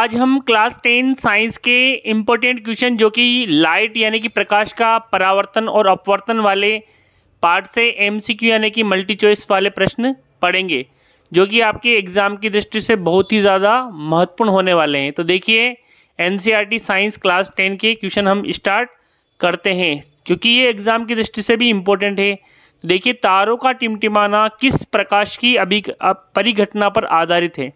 आज हम class ten science के इम्पोर्टेंट क्वेश्चन जो कि लाइट यानी कि प्रकाश का परावर्तन और अपवर्तन वाले पार्ट से एमसीक्यू यानी कि मल्टी चॉइस वाले प्रश्न पढ़ेंगे जो कि आपके एग्ज़ाम की दृष्टि से बहुत ही ज़्यादा महत्वपूर्ण होने वाले हैं तो देखिए NCERT e science class ten के क्वेश्चन हम स्टार्ट करते हैं क्योंकि ये एग्ज़ाम की दृष्टि से भी इम्पोर्टेंट है देखिए तारों का टिमटिमाना किस प्रकाश की अभी परिघटना पर आधारित है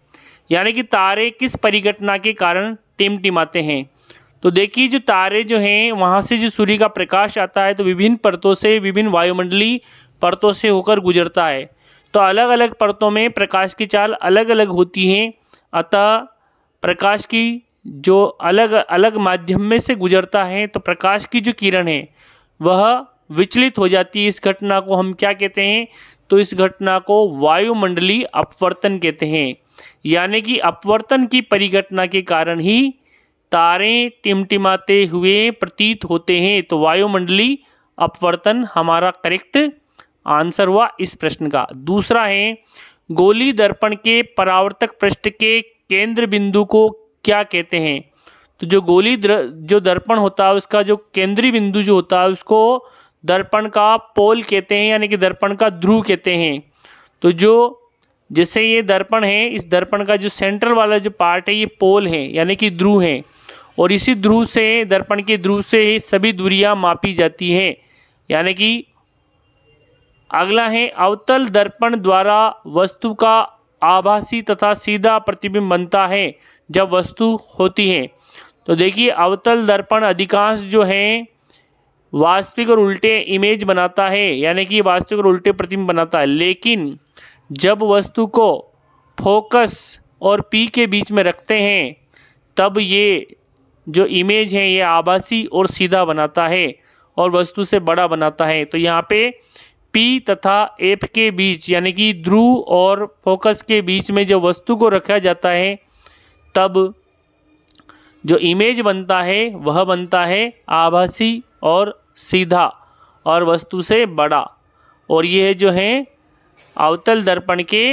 यानी कि तारे किस परिघटना के कारण टिमटिमाते हैं तो देखिए जो तारे जो हैं वहाँ से जो सूर्य का प्रकाश आता है तो विभिन्न परतों से विभिन्न वायुमंडलीय परतों से होकर गुजरता है तो अलग अलग परतों में प्रकाश की चाल अलग अलग होती हैं अतः प्रकाश की जो अलग अलग माध्यम में से गुजरता है तो प्रकाश की जो किरण है वह विचलित हो जाती है इस घटना को हम क्या कहते हैं तो इस घटना को वायुमंडली अपवर्तन कहते हैं यानी कि अपवर्तन की परिघटना के कारण ही तारे टिमटिमाते हुए प्रतीत होते हैं तो वायुमंडली अपवर्तन हमारा करेक्ट आंसर हुआ इस प्रश्न का दूसरा है गोली दर्पण के परावर्तक पृष्ठ के केंद्र बिंदु को क्या कहते हैं तो जो गोली दर, जो दर्पण होता है उसका जो केंद्रीय बिंदु जो होता है उसको दर्पण का पोल कहते हैं यानी कि दर्पण का ध्रुव कहते हैं तो जो जैसे ये दर्पण है इस दर्पण का जो सेंटर वाला जो पार्ट है ये पोल है यानी कि ध्रुव है और इसी ध्रुव से दर्पण के ध्रुव से सभी दूरियां मापी जाती है यानी कि अगला है अवतल दर्पण द्वारा वस्तु का आभासी तथा सीधा प्रतिबिंब बनता है जब वस्तु होती है तो देखिए अवतल दर्पण अधिकांश जो है वास्तविक और उल्टे इमेज बनाता है यानी कि वास्तविक और उल्टे प्रतिबिंब बनाता है लेकिन जब वस्तु को फोकस और पी के बीच में रखते हैं तब ये जो इमेज है ये आभासी और सीधा बनाता है और वस्तु से बड़ा बनाता है तो यहाँ पे पी तथा एप के बीच यानी कि ध्रुव और फोकस के बीच में जो वस्तु को रखा जाता है तब जो इमेज बनता है वह बनता है आभासी और सीधा और वस्तु से बड़ा और यह जो है अवतल दर्पण के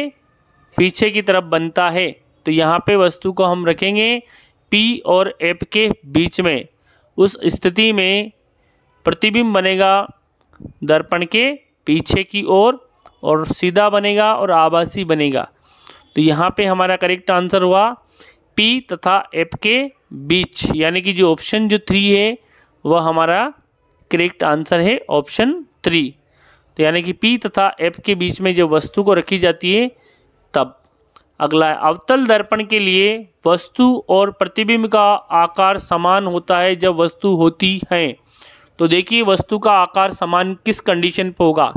पीछे की तरफ बनता है तो यहाँ पे वस्तु को हम रखेंगे पी और एप के बीच में उस स्थिति में प्रतिबिंब बनेगा दर्पण के पीछे की ओर और, और सीधा बनेगा और आभासी बनेगा तो यहाँ पे हमारा करेक्ट आंसर हुआ पी तथा एप के बीच यानी कि जो ऑप्शन जो थ्री है वह हमारा करेक्ट आंसर है ऑप्शन थ्री तो यानी कि पी तथा एफ के बीच में जो वस्तु को रखी जाती है तब अगला है अवतल दर्पण के लिए वस्तु और प्रतिबिंब का आकार समान होता है जब वस्तु होती है तो देखिए वस्तु का आकार समान किस कंडीशन पर होगा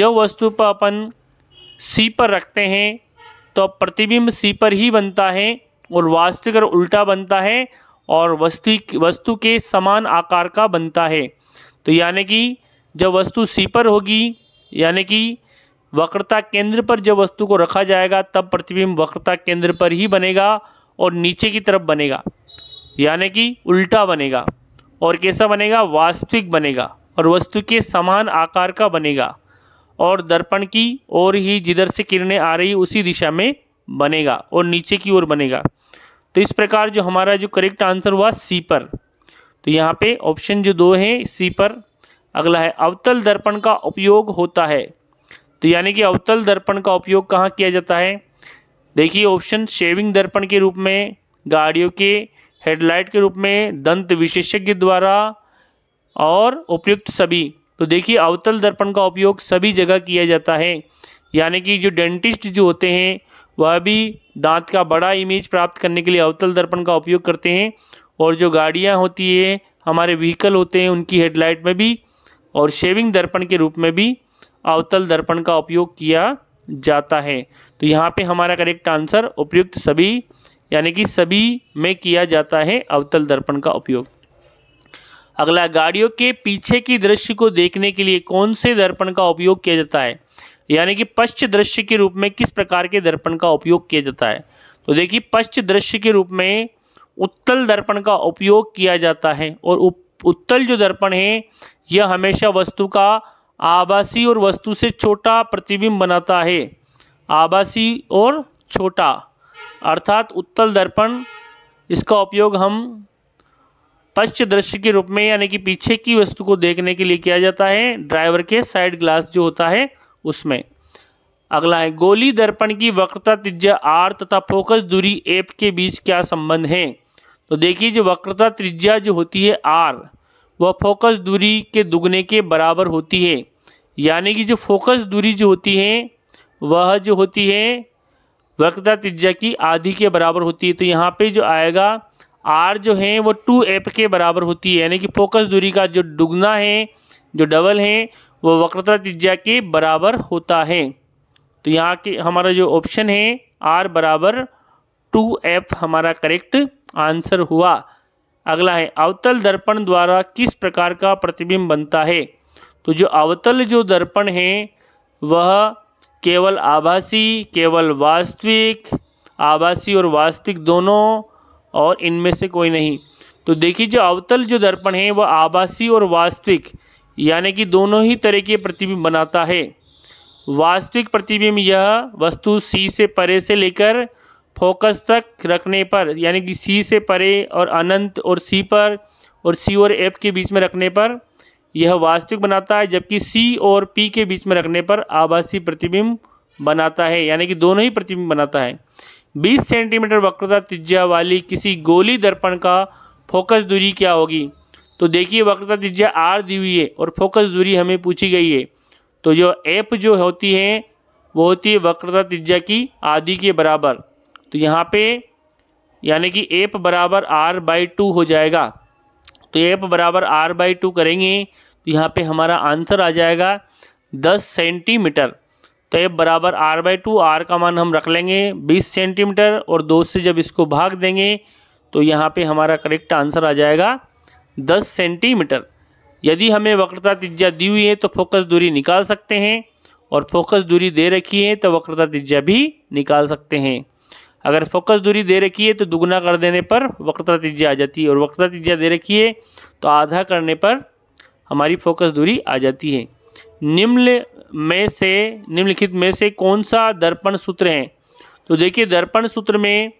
जब वस्तु पर अपन सी पर रखते हैं तो प्रतिबिंब सी पर ही बनता है और वास्तविक और उल्टा बनता है और वस्तु वस्तु के समान आकार का बनता है तो यानी कि जब वस्तु सी पर होगी यानी कि वक्रता केंद्र पर जब वस्तु को रखा जाएगा तब प्रतिबिंब वक्रता केंद्र पर ही बनेगा और नीचे की तरफ बनेगा यानी कि उल्टा बनेगा और कैसा बनेगा वास्तविक बनेगा और वस्तु के समान आकार का बनेगा और दर्पण की ओर ही जिधर से किरणें आ रही उसी दिशा में बनेगा और नीचे की ओर बनेगा तो इस प्रकार जो हमारा जो करेक्ट आंसर हुआ सी पर तो यहाँ पे ऑप्शन जो दो है सी पर अगला है अवतल दर्पण का उपयोग होता है तो यानी कि अवतल दर्पण का उपयोग कहाँ किया जाता है देखिए ऑप्शन शेविंग दर्पण के रूप में गाड़ियों के हेडलाइट के रूप में दंत विशेषज्ञ द्वारा और उपयुक्त सभी तो देखिए अवतल दर्पण का उपयोग सभी जगह किया जाता है यानी कि जो डेंटिस्ट जो होते हैं वह भी दांत का बड़ा इमेज प्राप्त करने के लिए अवतल दर्पण का उपयोग करते हैं और जो गाड़ियाँ होती है हमारे व्हीकल होते हैं उनकी हेडलाइट में भी और शेविंग दर्पण के रूप में भी अवतल दर्पण का उपयोग किया जाता है तो यहाँ पे हमारा करेक्ट आंसर उपयुक्त सभी यानी कि सभी में किया जाता है अवतल दर्पण का उपयोग अगला गाड़ियों के पीछे की दृश्य को देखने के लिए कौन से दर्पण का उपयोग किया जाता है यानी कि पश्च दृश्य के रूप में किस प्रकार के दर्पण का उपयोग किया जाता है तो देखिए पश्च दृश्य के रूप में उत्तल दर्पण का उपयोग किया जाता है और उत्तल जो दर्पण है यह हमेशा वस्तु का आभासी और वस्तु से छोटा प्रतिबिंब बनाता है आभासी और छोटा अर्थात उत्तल दर्पण इसका उपयोग हम पश्च दृश्य के रूप में यानी कि पीछे की वस्तु को देखने के लिए किया जाता है ड्राइवर के साइड ग्लास जो होता है उसमें अगला है गोली दर्पण की वक्रता त्रिज्या आर तथा फोकस दूरी एप के बीच क्या संबंध है तो देखिए जो वक्रता त्रिज्या जो होती है आर वह फोकस दूरी के दुगने के बराबर होती है यानी कि जो फोकस दूरी जो होती है वह जो होती है वक्रता त्रिज्या की आधी के बराबर होती है तो यहाँ पे जो आएगा आर जो है वो टू एप के बराबर होती है यानी कि फोकस दूरी का जो दुगना है जो डबल है वो वक्रता त्रिज्या के बराबर होता है तो यहाँ के हमारा जो ऑप्शन है आर बराबर टू एफ हमारा करेक्ट आंसर हुआ अगला है अवतल दर्पण द्वारा किस प्रकार का प्रतिबिंब बनता है तो जो अवतल जो दर्पण है वह केवल आभासी केवल वास्तविक आभासी और वास्तविक दोनों और इनमें से कोई नहीं तो देखिए जो अवतल जो दर्पण है वह आभासी और वास्तविक यानी कि दोनों ही तरह के प्रतिबिंब बनाता है वास्तविक प्रतिबिंब यह वस्तु सी से परे से लेकर फोकस तक रखने पर यानी कि सी से परे और अनंत और सी पर और सी और एफ के बीच में रखने पर यह वास्तविक बनाता है जबकि सी और पी के बीच में रखने पर आभासी प्रतिबिंब बनाता है यानी कि दोनों ही प्रतिबिंब बनाता है 20 सेंटीमीटर वक्रता त्रिज्या वाली किसी गोली दर्पण का फोकस दूरी क्या होगी तो देखिए वक्रता त्रिज्या आर दी हुई है और फोकस दूरी हमें पूछी गई है तो जो एप जो होती है वो होती है वक्रता त्रिज्या की आदि के बराबर तो यहाँ पे यानी कि एप बराबर आर बाई टू हो जाएगा तो एप बराबर आर बाई टू करेंगे तो यहाँ पे हमारा आंसर आ जाएगा दस सेंटीमीटर तो एप बराबर आर बाई टू आर का मान हम रख लेंगे बीस सेंटीमीटर और दो से जब इसको भाग देंगे तो यहाँ पे हमारा करेक्ट आंसर आ जाएगा दस सेंटीमीटर यदि हमें वक्रता तिज्जा दी हुई है तो फोकस दूरी निकाल सकते हैं और फोकस दूरी दे रखी है तो वक्रता तिज्जा भी निकाल सकते हैं अगर फोकस दूरी दे रखी है तो दुगना कर देने पर वक्रता नतीजा आ जाती है और वक्रता नतीजा दे रखी है तो आधा करने पर हमारी फोकस दूरी आ जाती है निम्न में से निम्नलिखित में से कौन सा दर्पण सूत्र है तो देखिए दर्पण सूत्र में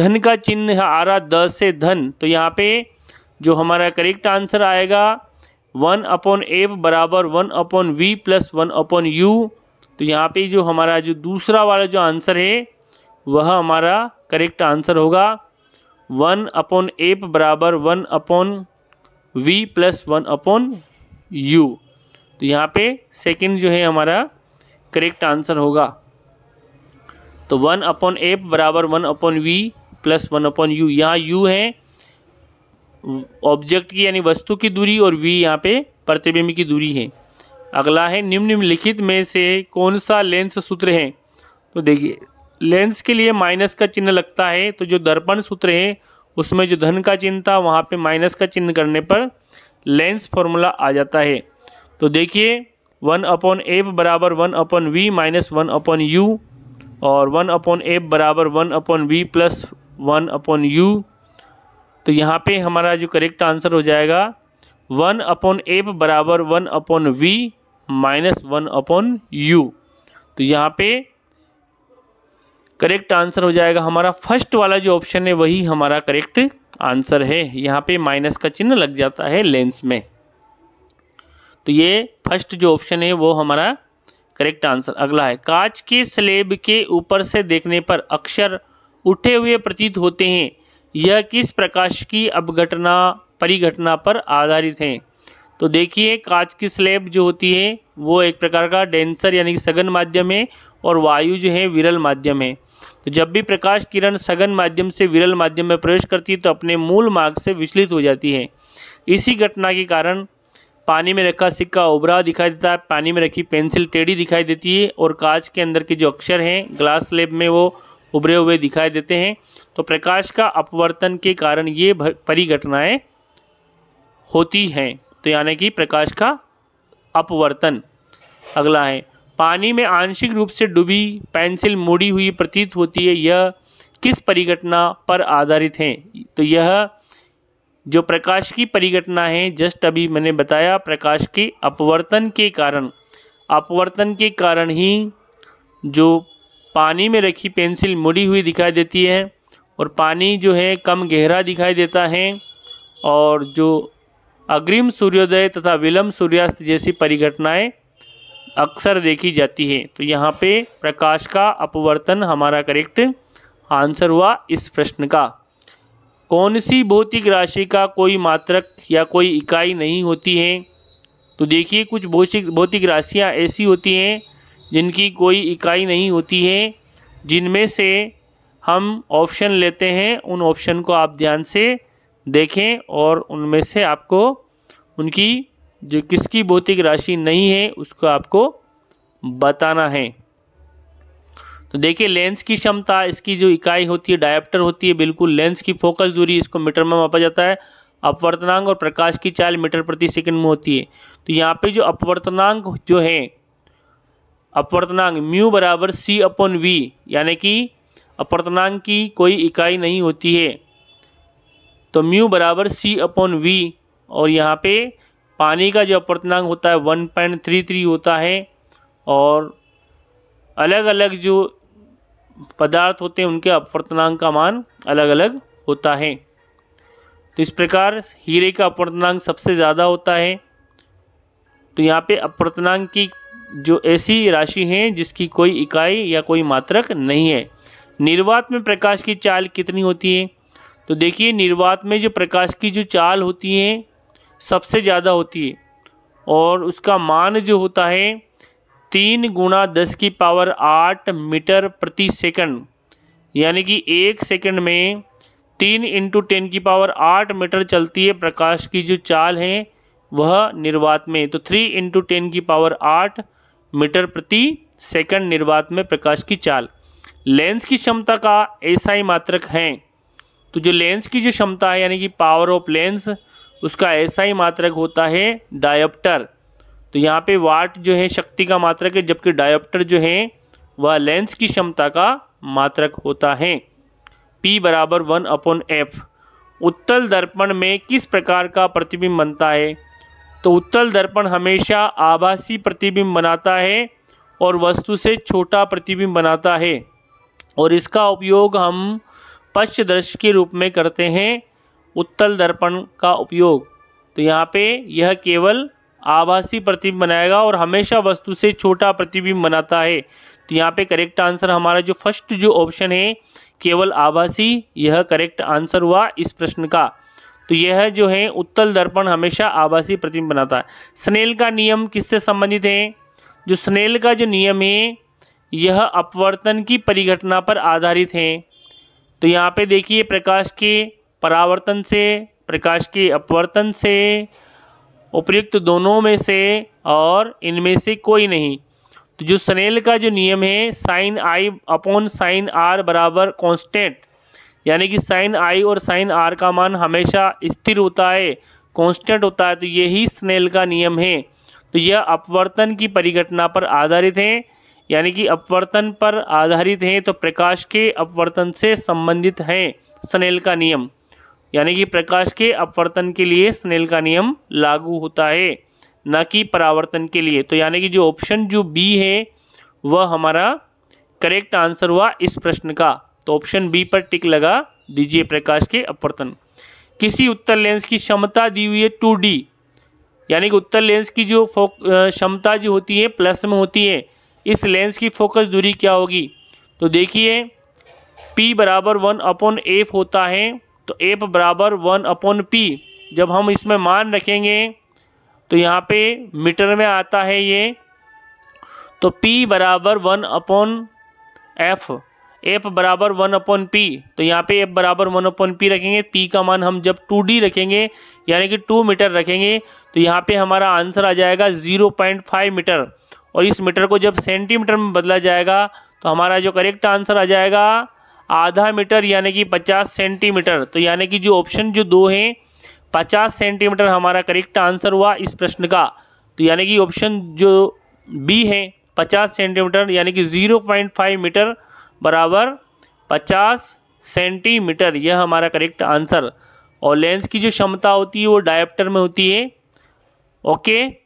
धन का चिन्ह आ रहा दस से धन तो यहाँ पे जो हमारा करेक्ट आंसर आएगा वन अपॉन ए बराबर one upon V plus one upon U तो यहाँ पे जो हमारा जो दूसरा वाला जो आंसर है वह हमारा करेक्ट आंसर होगा वन अपॉन एप बराबर one upon V plus one upon U तो यहाँ पे सेकंड जो है हमारा करेक्ट आंसर होगा तो वन अपॉन एप बराबर one upon V plus one upon U यहाँ यू है ऑब्जेक्ट की यानी वस्तु की दूरी और वी यहाँ पे प्रतिबिंब की दूरी है अगला है निम्नलिखित में से कौन सा लेंस सूत्र है तो देखिए लेंस के लिए माइनस का चिन्ह लगता है तो जो दर्पण सूत्र है उसमें जो धन का चिन्ह था वहाँ पे माइनस का चिन्ह करने पर लेंस फॉर्मूला आ जाता है तो देखिए वन अपॉन एफ बराबर one upon V minus one upon U और वन अपॉन एफ बराबर one upon V plus one upon U तो यहाँ पे हमारा जो करेक्ट आंसर हो जाएगा वन अपॉन एफ बराबर one upon V minus one upon U तो यहाँ पे करेक्ट आंसर हो जाएगा हमारा फर्स्ट वाला जो ऑप्शन है वही हमारा करेक्ट आंसर है यहाँ पे माइनस का चिन्ह लग जाता है लेंस में तो ये फर्स्ट जो ऑप्शन है वो हमारा करेक्ट आंसर अगला है कांच के स्लेब के ऊपर से देखने पर अक्षर उठे हुए प्रतीत होते हैं यह किस प्रकाश की अवघटना परिघटना पर आधारित हैं तो देखिए कांच की स्लेब जो होती है वो एक प्रकार का डेंसर यानी कि सघन माध्यम है और वायु जो है विरल माध्यम है तो जब भी प्रकाश किरण सघन माध्यम से विरल माध्यम में प्रवेश करती है तो अपने मूल मार्ग से विचलित हो जाती है इसी घटना के कारण पानी में रखा सिक्का उबरा दिखाई देता है पानी में रखी पेंसिल टेढ़ी दिखाई देती है और कांच के अंदर के जो अक्षर हैं ग्लास स्लेब में वो उभरे हुए दिखाई देते हैं तो प्रकाश का अपवर्तन के कारण ये परिघटनाएँ होती हैं तो यानी कि प्रकाश का अपवर्तन अगला है पानी में आंशिक रूप से डूबी पेंसिल मुड़ी हुई प्रतीत होती है यह किस परिघटना पर आधारित हैं तो यह जो प्रकाश की परिघटना है जस्ट अभी मैंने बताया प्रकाश के अपवर्तन के कारण अपवर्तन के कारण ही जो पानी में रखी पेंसिल मुड़ी हुई दिखाई देती है और पानी जो है कम गहरा दिखाई देता है और जो अग्रिम सूर्योदय तथा विलम्ब सूर्यास्त जैसी परिघटनाएं अक्सर देखी जाती है तो यहाँ पे प्रकाश का अपवर्तन हमारा करेक्ट आंसर हुआ इस प्रश्न का कौन सी भौतिक राशि का कोई मात्रक या कोई इकाई नहीं होती है तो देखिए कुछ भौतिक भौतिक राशियाँ ऐसी होती हैं जिनकी कोई इकाई नहीं होती है जिनमें से हम ऑप्शन लेते हैं उन ऑप्शन को आप ध्यान से देखें और उनमें से आपको उनकी जो किसकी भौतिक राशि नहीं है उसको आपको बताना है तो देखिए लेंस की क्षमता इसकी जो इकाई होती है डायप्टर होती है बिल्कुल लेंस की फोकस दूरी इसको मीटर में मापा जाता है अपवर्तनांक और प्रकाश की चाल मीटर प्रति सेकंड में होती है तो यहाँ पे जो अपवर्तनांक जो है अपवर्तनांक म्यू बराबर सी अपॉन वी यानी कि अपवर्तनांक की कोई इकाई नहीं होती है तो म्यू बराबर सी अपॉन वी और यहाँ पे पानी का जो अपवर्तनांक होता है वन पॉइंट थ्री थ्री होता है और अलग अलग जो पदार्थ होते हैं उनके अपवर्तनांक का मान अलग अलग होता है तो इस प्रकार हीरे का अपवर्तनांक सबसे ज़्यादा होता है तो यहाँ पे अपवर्तनांक की जो ऐसी राशि हैं जिसकी कोई इकाई या कोई मात्रक नहीं है निर्वात में प्रकाश की चाल कितनी होती है तो देखिए निर्वात में जो प्रकाश की जो चाल होती है सबसे ज़्यादा होती है और उसका मान जो होता है तीन गुणा दस की पावर आठ मीटर प्रति सेकंड यानी कि एक सेकंड में तीन इंटू टेन की पावर आठ मीटर चलती है प्रकाश की जो चाल है वह निर्वात में तो थ्री इंटू टेन की पावर आठ मीटर प्रति सेकंड निर्वात में प्रकाश की चाल लेंस की क्षमता का ऐसा ही मात्रक है तो जो लेंस की जो क्षमता है यानी कि पावर ऑफ लेंस उसका ऐसा ही मात्रक होता है डायोप्टर तो यहाँ पे वाट जो है शक्ति का मात्रक है जबकि डायोप्टर जो है वह लेंस की क्षमता का मात्रक होता है पी बराबर वन अपॉन एफ उत्तल दर्पण में किस प्रकार का प्रतिबिंब बनता है तो उत्तल दर्पण हमेशा आभासी प्रतिबिंब बनाता है और वस्तु से छोटा प्रतिबिंब बनाता है और इसका उपयोग हम पश्चदृश्य के रूप में करते हैं उत्तल दर्पण का उपयोग तो यहाँ पे यह केवल आभासी प्रतिबिंब बनाएगा और हमेशा वस्तु से छोटा प्रतिबिंब बनाता है तो यहाँ पे करेक्ट आंसर हमारा जो फर्स्ट जो ऑप्शन है केवल आभासी यह करेक्ट आंसर हुआ इस प्रश्न का तो यह जो है उत्तल दर्पण हमेशा आभासी प्रतिबिंब बनाता है स्नेल का नियम किससे संबंधित है जो स्नेल का जो नियम है यह अपवर्तन की परिघटना पर आधारित है तो यहाँ पे देखिए प्रकाश के परावर्तन से प्रकाश के अपवर्तन से उपयुक्त दोनों में से और इनमें से कोई नहीं तो जो स्नेल का जो नियम है sine I upon sine R बराबर कांस्टेंट यानी कि साइन आई और साइन आर का मान हमेशा स्थिर होता है कांस्टेंट होता है तो यही स्नेल का नियम है तो यह अपवर्तन की परिघटना पर आधारित है यानी कि अपवर्तन पर आधारित हैं तो प्रकाश के अपवर्तन से संबंधित हैं स्नेल का नियम यानी कि प्रकाश के अपवर्तन के लिए स्नेल का नियम लागू होता है न कि परावर्तन के लिए तो यानी कि जो ऑप्शन जो बी है वह हमारा करेक्ट आंसर हुआ इस प्रश्न का तो ऑप्शन बी पर टिक लगा दीजिए प्रकाश के अपवर्तन किसी उत्तर लेंस की क्षमता दी हुई है टू डी यानी कि उत्तर लेंस की जो फोक क्षमता जो होती है प्लस में होती है इस लेंस की फोकस दूरी क्या होगी तो देखिए P बराबर वन अपॉन एफ होता है तो एप बराबर वन अपॉन पी जब हम इसमें मान रखेंगे तो यहाँ पे मीटर में आता है ये तो पी बराबर वन अपॉन एफ एप बराबर वन अपॉन पी तो यहाँ पे एप बराबर वन अपॉन पी रखेंगे पी का मान हम जब टू डी रखेंगे यानी कि टू मीटर रखेंगे तो यहाँ पे हमारा आंसर आ जाएगा ज़ीरो पॉइंट फाइव मीटर और इस मीटर को जब सेंटीमीटर में बदला जाएगा तो हमारा जो करेक्ट आंसर आ जाएगा आधा मीटर यानी कि पचास सेंटीमीटर तो यानी कि जो ऑप्शन जो दो हैं पचास सेंटीमीटर हमारा करेक्ट आंसर हुआ इस प्रश्न का तो यानी कि ऑप्शन जो बी है पचास सेंटीमीटर यानी कि ज़ीरो पॉइंट फाइव मीटर बराबर पचास सेंटीमीटर यह हमारा करेक्ट आंसर और लेंस की जो क्षमता होती है वो डायप्टर में होती है ओके